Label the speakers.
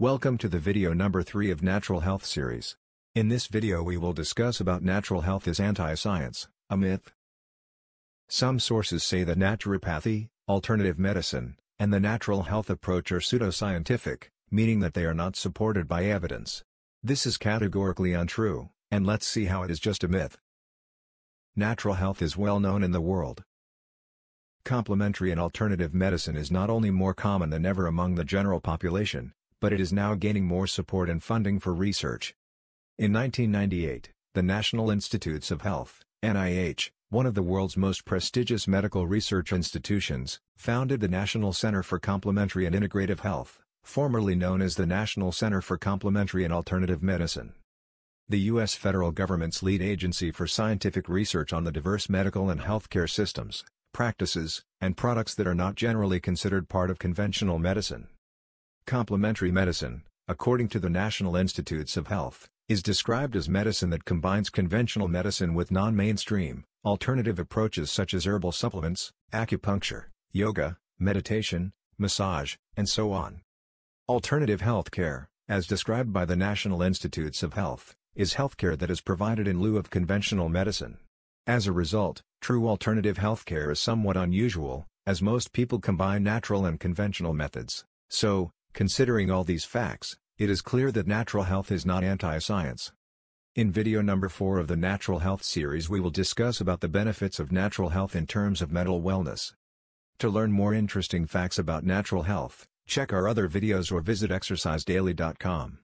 Speaker 1: Welcome to the video number 3 of Natural Health series. In this video we will discuss about natural health is anti-science, a myth. Some sources say that naturopathy, alternative medicine, and the natural health approach are pseudoscientific, meaning that they are not supported by evidence. This is categorically untrue, and let's see how it is just a myth. Natural health is well known in the world. Complementary and alternative medicine is not only more common than ever among the general population, but it is now gaining more support and funding for research. In 1998, the National Institutes of Health NIH, one of the world's most prestigious medical research institutions, founded the National Center for Complementary and Integrative Health, formerly known as the National Center for Complementary and Alternative Medicine. The U.S. federal government's lead agency for scientific research on the diverse medical and healthcare systems, practices, and products that are not generally considered part of conventional medicine. Complementary medicine, according to the National Institutes of Health, is described as medicine that combines conventional medicine with non-mainstream, alternative approaches such as herbal supplements, acupuncture, yoga, meditation, massage, and so on. Alternative healthcare, as described by the National Institutes of Health, is healthcare that is provided in lieu of conventional medicine. As a result, true alternative healthcare is somewhat unusual, as most people combine natural and conventional methods. So, Considering all these facts, it is clear that natural health is not anti-science. In video number 4 of the Natural Health series we will discuss about the benefits of natural health in terms of mental wellness. To learn more interesting facts about natural health, check our other videos or visit exercisedaily.com.